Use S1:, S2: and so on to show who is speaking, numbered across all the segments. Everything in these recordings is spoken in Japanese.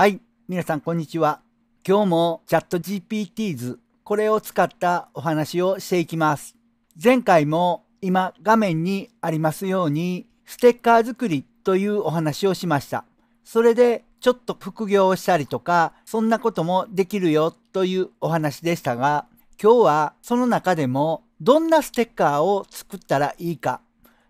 S1: はい、皆さんこんにちは。今日もチャット g p t 図、これを使ったお話をしていきます。前回も今画面にありますようにステッカー作りというお話をしました。それでちょっと副業をしたりとかそんなこともできるよというお話でしたが今日はその中でもどんなステッカーを作ったらいいか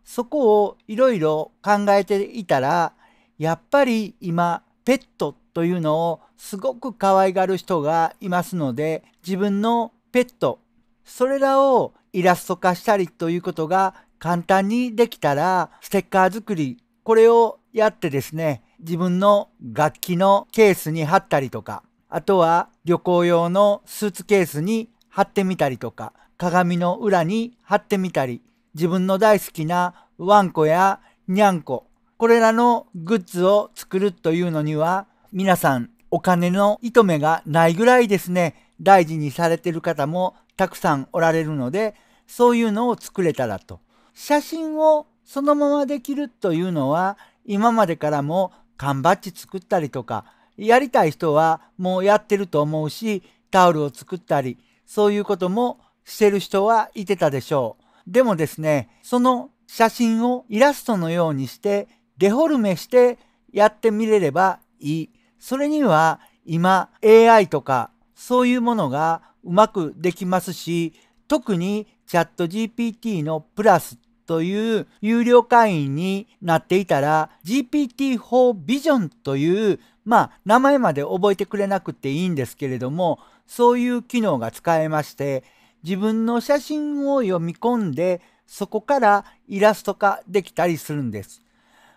S1: そこをいろいろ考えていたらやっぱり今ペットというのをすごく可愛がる人がいますので自分のペットそれらをイラスト化したりということが簡単にできたらステッカー作りこれをやってですね自分の楽器のケースに貼ったりとかあとは旅行用のスーツケースに貼ってみたりとか鏡の裏に貼ってみたり自分の大好きなワンコやニャンコこれらのグッズを作るというのには皆さんお金の糸目がないぐらいですね、大事にされてる方もたくさんおられるので、そういうのを作れたらと。写真をそのままできるというのは、今までからも缶バッジ作ったりとか、やりたい人はもうやってると思うし、タオルを作ったり、そういうこともしてる人はいてたでしょう。でもですね、その写真をイラストのようにして、デフォルメしてやってみれればいい。それには今 AI とかそういうものがうまくできますし、特にチャット GPT のプラスという有料会員になっていたら GPT-4 ビジョンというまあ名前まで覚えてくれなくていいんですけれどもそういう機能が使えまして自分の写真を読み込んでそこからイラスト化できたりするんです。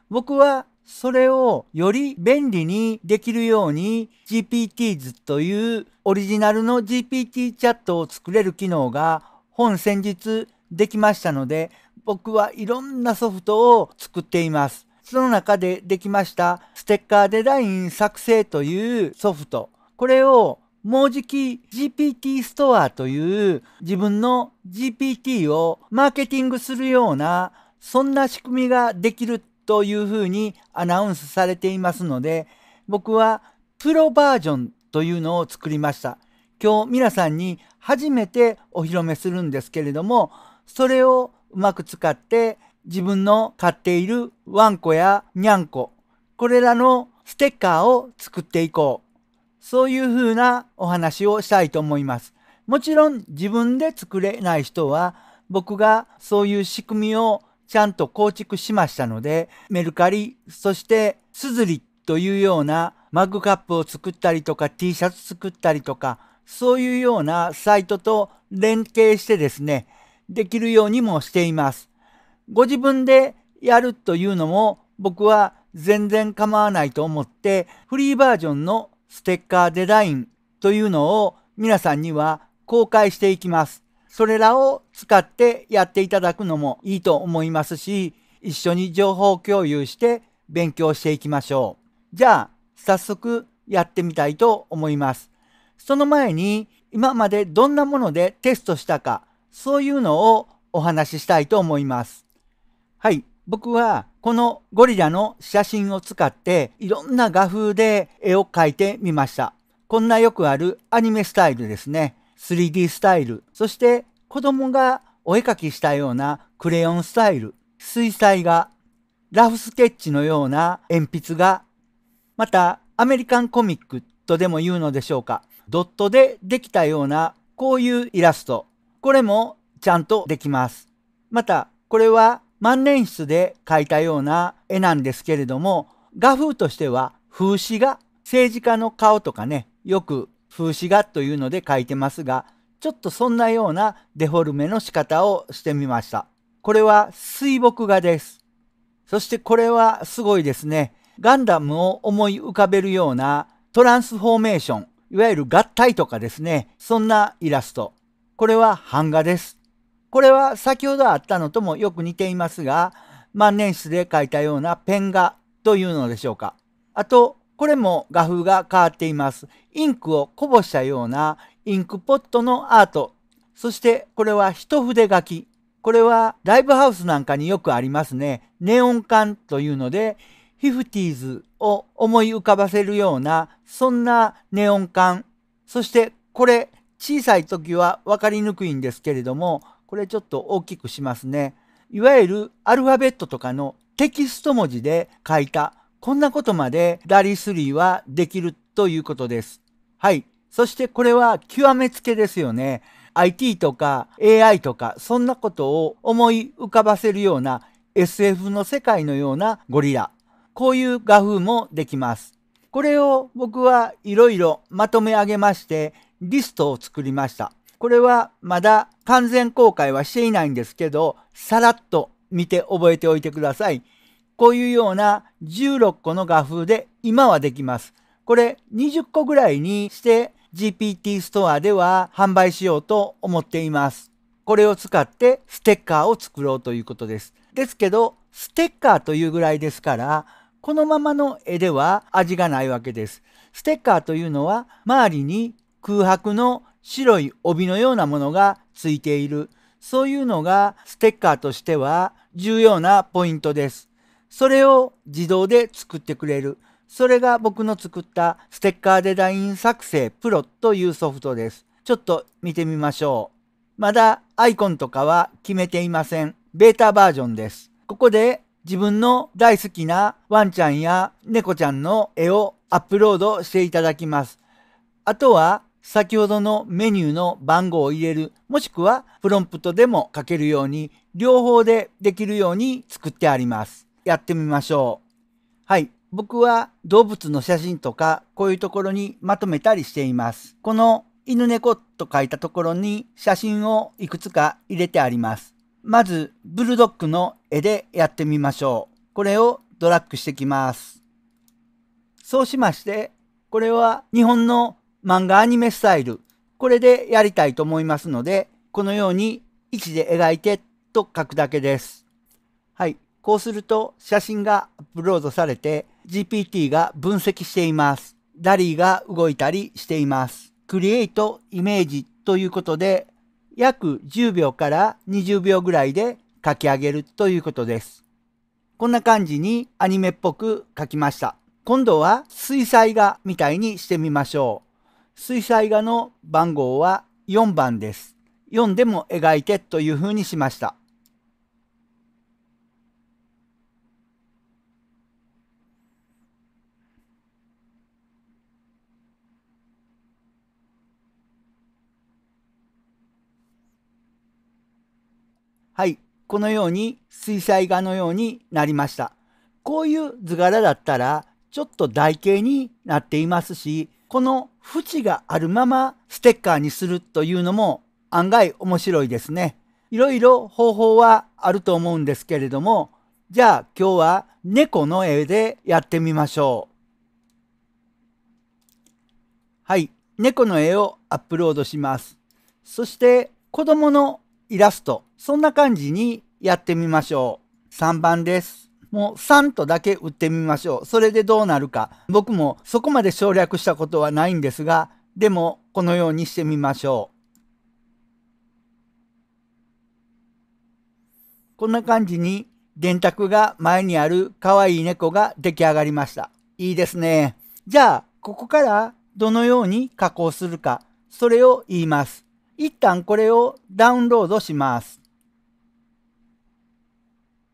S1: 僕はそれをより便利にできるように GPTs というオリジナルの GPT チャットを作れる機能が本先日できましたので僕はいろんなソフトを作っています。その中でできましたステッカーデザイン作成というソフト。これをもうじき GPT ストアという自分の GPT をマーケティングするようなそんな仕組みができるというふうにアナウンスされていますので、僕はプロバージョンというのを作りました。今日皆さんに初めてお披露目するんですけれども、それをうまく使って自分の飼っているワンコやニャンコ、これらのステッカーを作っていこう。そういうふうなお話をしたいと思います。もちろん自分で作れない人は僕がそういう仕組みをちゃんと構築しましたので、メルカリ、そしてスズリというようなマグカップを作ったりとか T シャツ作ったりとか、そういうようなサイトと連携してですね、できるようにもしています。ご自分でやるというのも僕は全然構わないと思って、フリーバージョンのステッカーデザインというのを皆さんには公開していきます。それらを使ってやっていただくのもいいと思いますし、一緒に情報共有して勉強していきましょう。じゃあ、早速やってみたいと思います。その前に、今までどんなものでテストしたか、そういうのをお話ししたいと思います。はい。僕はこのゴリラの写真を使っていろんな画風で絵を描いてみました。こんなよくあるアニメスタイルですね。3D スタイル、そして子供がお絵描きしたようなクレヨンスタイル、水彩画、ラフスケッチのような鉛筆画、またアメリカンコミックとでも言うのでしょうか。ドットでできたようなこういうイラスト、これもちゃんとできます。また、これは万年筆で描いたような絵なんですけれども、画風としては風刺画、政治家の顔とかね、よく風刺画というので書いてますが、ちょっとそんなようなデフォルメの仕方をしてみました。これは水墨画です。そしてこれはすごいですね。ガンダムを思い浮かべるようなトランスフォーメーション、いわゆる合体とかですね、そんなイラスト。これは版画です。これは先ほどあったのともよく似ていますが、万年筆で描いたようなペン画というのでしょうか。あと、これも画風が変わっています。インクをこぼしたようなインクポットのアート。そしてこれは一筆書き。これはライブハウスなんかによくありますね。ネオン管というので、フィフティーズを思い浮かばせるような、そんなネオン管。そしてこれ、小さい時は分かりにくいんですけれども、これちょっと大きくしますね。いわゆるアルファベットとかのテキスト文字で書いたこんなことまでラリスリーはできるということです。はい。そしてこれは極めつけですよね。IT とか AI とかそんなことを思い浮かばせるような SF の世界のようなゴリラ。こういう画風もできます。これを僕はいろいろまとめ上げましてリストを作りました。これはまだ完全公開はしていないんですけど、さらっと見て覚えておいてください。こういうような16個の画風で今はできます。これ20個ぐらいにして GPT ストアでは販売しようと思っています。これを使ってステッカーを作ろうということです。ですけど、ステッカーというぐらいですから、このままの絵では味がないわけです。ステッカーというのは周りに空白の白い帯のようなものがついている。そういうのがステッカーとしては重要なポイントです。それを自動で作ってくれる。それが僕の作ったステッカーデザイン作成プロというソフトです。ちょっと見てみましょう。まだアイコンとかは決めていません。ベータバージョンです。ここで自分の大好きなワンちゃんや猫ちゃんの絵をアップロードしていただきます。あとは先ほどのメニューの番号を入れる、もしくはプロンプトでも書けるように、両方でできるように作ってあります。やってみましょう。はい。僕は動物の写真とかこういうところにまとめたりしています。この犬猫と書いたところに写真をいくつか入れてあります。まず、ブルドッグの絵でやってみましょう。これをドラッグしてきます。そうしまして、これは日本の漫画アニメスタイル。これでやりたいと思いますので、このように位置で描いてと書くだけです。はい。こうすると写真がアップロードされて GPT が分析しています。ダリーが動いたりしています。クリエイトイメージということで約10秒から20秒ぐらいで書き上げるということです。こんな感じにアニメっぽく書きました。今度は水彩画みたいにしてみましょう。水彩画の番号は4番です。4でも描いてという風にしました。はい、このように水彩画のようになりました。こういう図柄だったらちょっと台形になっていますし、この縁があるままステッカーにするというのも案外面白いですね。いろいろ方法はあると思うんですけれども、じゃあ今日は猫の絵でやってみましょう。はい、猫の絵をアップロードします。そして子供のイラスト。そんな感じにやってみましょう。3番です。もう3とだけ打ってみましょう。それでどうなるか。僕もそこまで省略したことはないんですが、でもこのようにしてみましょう。こんな感じに電卓が前にある可愛い猫が出来上がりました。いいですね。じゃあ、ここからどのように加工するか、それを言います。一旦これをダウンロードします。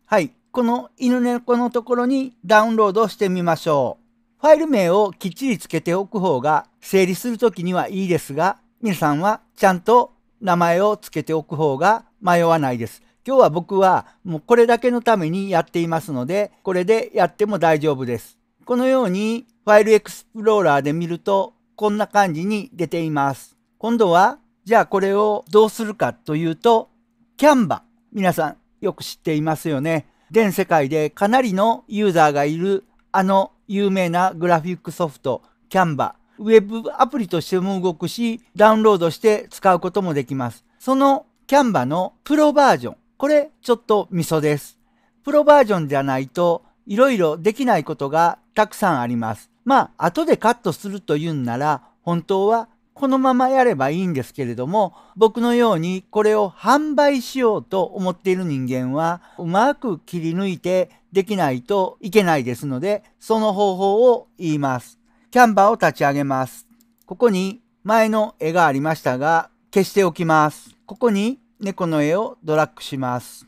S1: はい。この犬猫のところにダウンロードしてみましょう。ファイル名をきっちりつけておく方が整理するときにはいいですが、皆さんはちゃんと名前をつけておく方が迷わないです。今日は僕はもうこれだけのためにやっていますので、これでやっても大丈夫です。このようにファイルエクスプローラーで見るとこんな感じに出ています。今度はじゃあこれをどうするかというと、キャンバ。皆さんよく知っていますよね。全世界でかなりのユーザーがいるあの有名なグラフィックソフト、キャンバ。ウェブアプリとしても動くし、ダウンロードして使うこともできます。そのキャンバのプロバージョン。これちょっとミソです。プロバージョンじゃないといろいろできないことがたくさんあります。まあ、後でカットするというんなら、本当はこのままやればいいんですけれども、僕のようにこれを販売しようと思っている人間は、うまく切り抜いてできないといけないですので、その方法を言います。キャンバーを立ち上げます。ここに前の絵がありましたが、消しておきます。ここに猫の絵をドラッグします。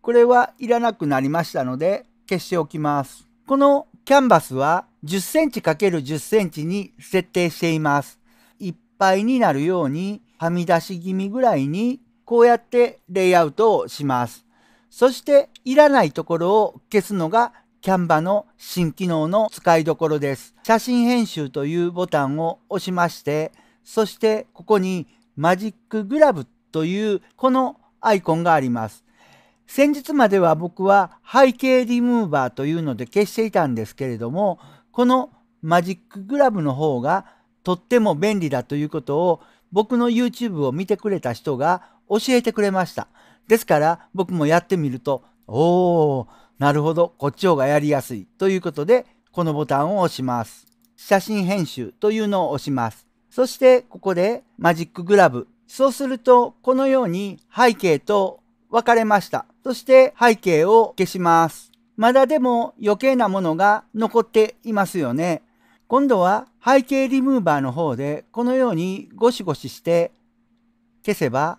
S1: これはいらなくなりましたので、消しておきます。このキャンバスは 10cm×10cm に設定しています。ぱいになるように、はみ出し気味ぐらいに、こうやってレイアウトをします。そして、いらないところを消すのが、キャンバの新機能の使いどころです。写真編集というボタンを押しまして、そしてここにマジックグラブというこのアイコンがあります。先日までは僕は背景リムーバーというので消していたんですけれども、このマジックグラブの方がとっても便利だということを僕の YouTube を見てくれた人が教えてくれました。ですから僕もやってみると、おー、なるほど、こっち方がやりやすいということで、このボタンを押します。写真編集というのを押します。そしてここでマジックグラブ。そうするとこのように背景と分かれました。そして背景を消します。まだでも余計なものが残っていますよね。今度は背景リムーバーの方でこのようにゴシゴシして消せば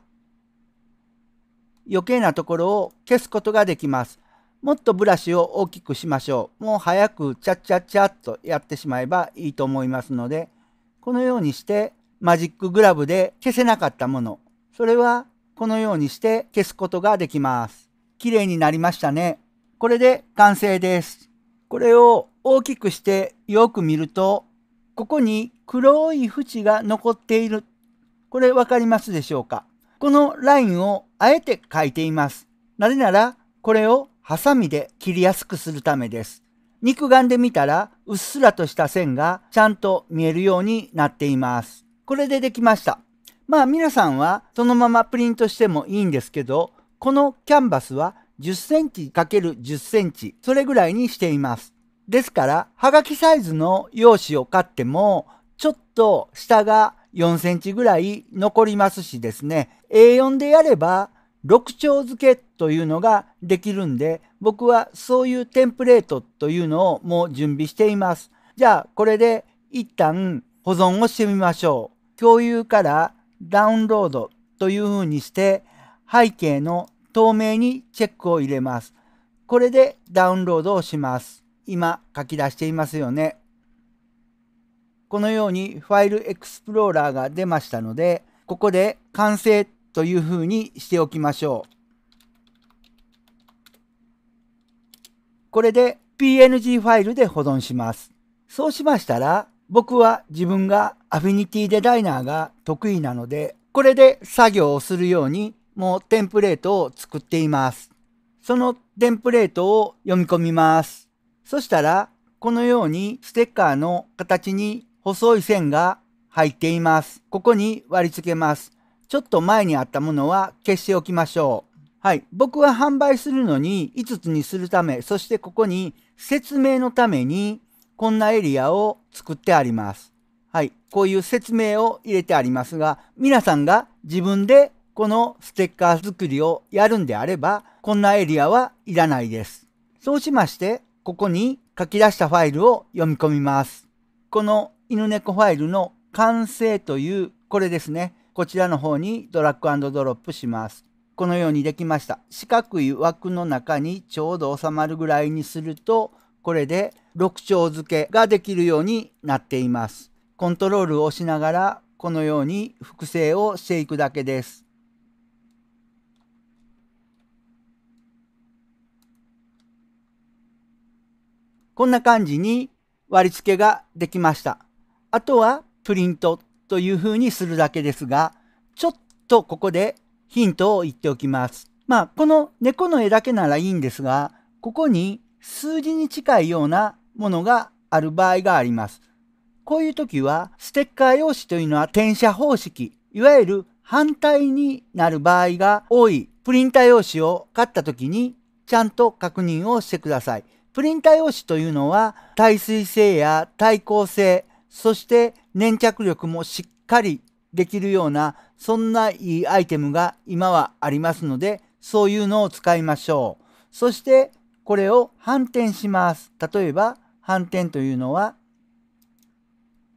S1: 余計なところを消すことができます。もっとブラシを大きくしましょう。もう早くチャッチャッチャッとやってしまえばいいと思いますので、このようにしてマジックグラブで消せなかったもの、それはこのようにして消すことができます。綺麗になりましたね。これで完成です。これを大きくしてよく見ると、ここに黒い縁が残っている。これわかりますでしょうかこのラインをあえて書いています。なぜなら、これをハサミで切りやすくするためです。肉眼で見たら、うっすらとした線がちゃんと見えるようになっています。これでできました。まあ皆さんはそのままプリントしてもいいんですけど、このキャンバスは10センチ ×10 センチ、それぐらいにしています。ですから、はがきサイズの用紙を買っても、ちょっと下が4センチぐらい残りますしですね、A4 でやれば6丁付けというのができるんで、僕はそういうテンプレートというのをもう準備しています。じゃあ、これで一旦保存をしてみましょう。共有からダウンロードというふうにして、背景の透明にチェックを入れます。これでダウンロードをします。今書き出していますよね。このようにファイルエクスプローラーが出ましたので、ここで完成というふうにしておきましょう。これで PNG ファイルで保存します。そうしましたら、僕は自分がアフィニティデザイナーが得意なので、これで作業をするようにもうテンプレートを作っています。そのテンプレートを読み込みます。そしたら、このようにステッカーの形に細い線が入っています。ここに割り付けます。ちょっと前にあったものは消しておきましょう。はい。僕は販売するのに5つにするため、そしてここに説明のためにこんなエリアを作ってあります。はい。こういう説明を入れてありますが、皆さんが自分でこのステッカー作りをやるんであれば、こんなエリアはいらないです。そうしまして、ここに書き出したファイルを読み込みます。この犬猫ファイルの完成というこれですね。こちらの方にドラッグドロップします。このようにできました。四角い枠の中にちょうど収まるぐらいにすると、これで6丁付けができるようになっています。コントロールを押しながら、このように複製をしていくだけです。こんな感じに割り付けができました。あとはプリントという風にするだけですが、ちょっとここでヒントを言っておきます。まあ、この猫の絵だけならいいんですが、ここに数字に近いようなものがある場合があります。こういう時は、ステッカー用紙というのは転写方式、いわゆる反対になる場合が多いプリンター用紙を買った時にちゃんと確認をしてください。プリン体用紙というのは耐水性や耐光性、そして粘着力もしっかりできるような、そんないいアイテムが今はありますので、そういうのを使いましょう。そしてこれを反転します。例えば反転というのは、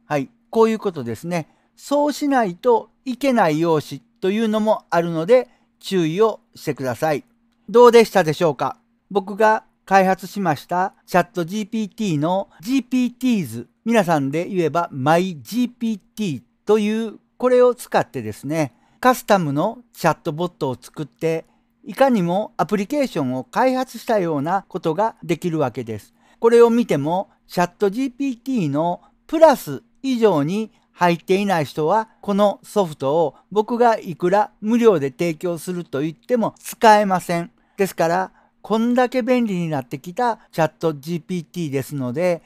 S1: はい、こういうことですね。そうしないといけない用紙というのもあるので注意をしてください。どうでしたでしょうか僕が開発しましたチャット GPT の GPTs 皆さんで言えば MyGPT というこれを使ってですねカスタムのチャットボットを作っていかにもアプリケーションを開発したようなことができるわけです。これを見てもチャット GPT のプラス以上に入っていない人はこのソフトを僕がいくら無料で提供すると言っても使えません。ですからこんだけ便利になってきたチャット GPT ですので、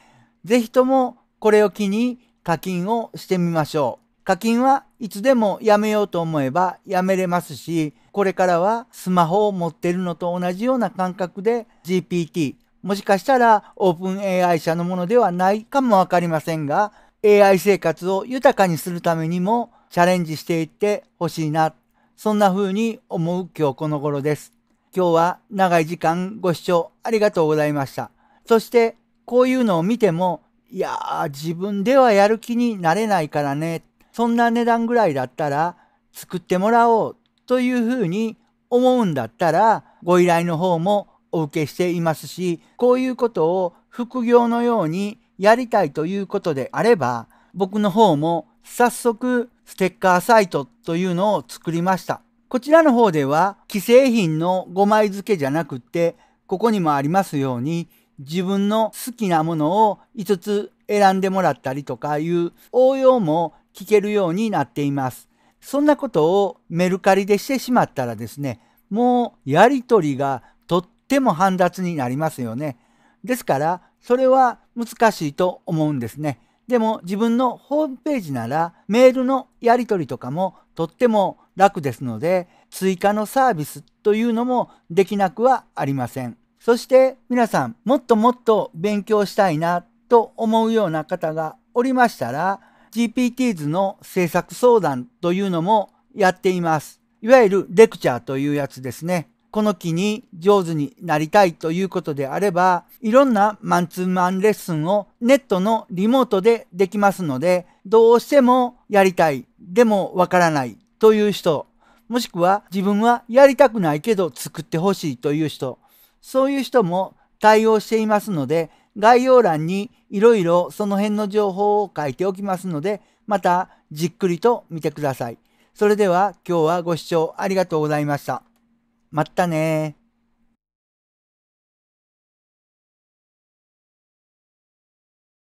S1: ぜひともこれを機に課金をしてみましょう。課金はいつでもやめようと思えばやめれますし、これからはスマホを持ってるのと同じような感覚で GPT、もしかしたら OpenAI 社のものではないかもわかりませんが、AI 生活を豊かにするためにもチャレンジしていってほしいな、そんな風に思う今日この頃です。今日は長い時間ご視聴ありがとうございました。そしてこういうのを見ても、いやー自分ではやる気になれないからね。そんな値段ぐらいだったら作ってもらおうというふうに思うんだったらご依頼の方もお受けしていますし、こういうことを副業のようにやりたいということであれば、僕の方も早速ステッカーサイトというのを作りました。こちらの方では既製品の5枚付けじゃなくて、ここにもありますように自分の好きなものを5つ選んでもらったりとかいう応用も聞けるようになっています。そんなことをメルカリでしてしまったらですね、もうやり取りがとっても煩雑になりますよね。ですから、それは難しいと思うんですね。でも自分のホームページならメールのやり取りとかもとっても楽ですので、追加のサービスというのもできなくはありません。そして皆さん、もっともっと勉強したいなと思うような方がおりましたら、GPTs の制作相談というのもやっています。いわゆるレクチャーというやつですね。この機に上手になりたいということであれば、いろんなマンツーマンレッスンをネットのリモートでできますので、どうしてもやりたい、でもわからないという人、もしくは自分はやりたくないけど作ってほしいという人、そういう人も対応していますので、概要欄にいろいろその辺の情報を書いておきますので、またじっくりと見てください。それでは今日はご視聴ありがとうございました。まったね